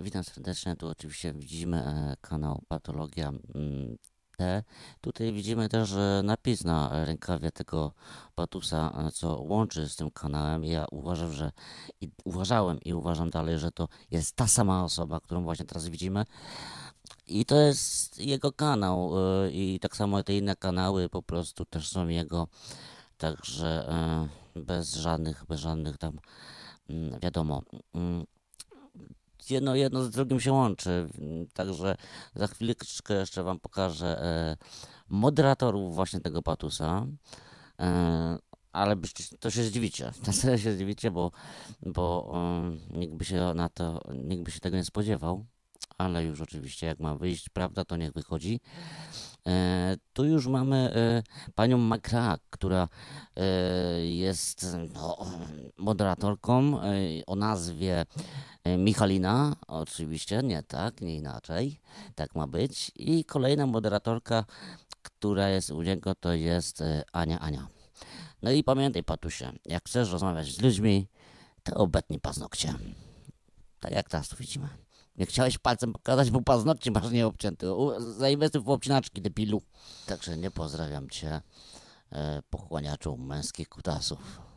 Witam serdecznie, tu oczywiście widzimy e, kanał Patologia mm, T. Tutaj widzimy też e, napis na rękawie tego patusa, e, co łączy z tym kanałem. Ja uważam, że i, uważałem i uważam dalej, że to jest ta sama osoba, którą właśnie teraz widzimy. I to jest jego kanał i tak samo te inne kanały po prostu też są jego. Także bez żadnych, bez żadnych tam mm, wiadomo. Mm, jedno, jedno z drugim się łączy. Mm, także za chwileczkę jeszcze Wam pokażę e, moderatorów właśnie tego patusa. E, ale to się zdziwicie, to się zdziwicie, bo, bo mm, nikt by się na to, nikt by się tego nie spodziewał, ale już oczywiście jak ma wyjść, prawda, to niech wychodzi. E, tu już mamy e, panią Makrak, która e, jest no, moderatorką e, o nazwie E, Michalina, oczywiście, nie tak, nie inaczej, tak ma być. I kolejna moderatorka, która jest u niego, to jest e, Ania Ania. No i pamiętaj, Patusie, jak chcesz rozmawiać z ludźmi, to obetnij paznokcie. Tak jak teraz tu widzimy. Nie chciałeś palcem pokazać, bo paznokcie masz nieobcięty. Zainwestuj w obcinaczki, debilu. Także nie pozdrawiam cię, e, pochłaniaczu męskich kutasów.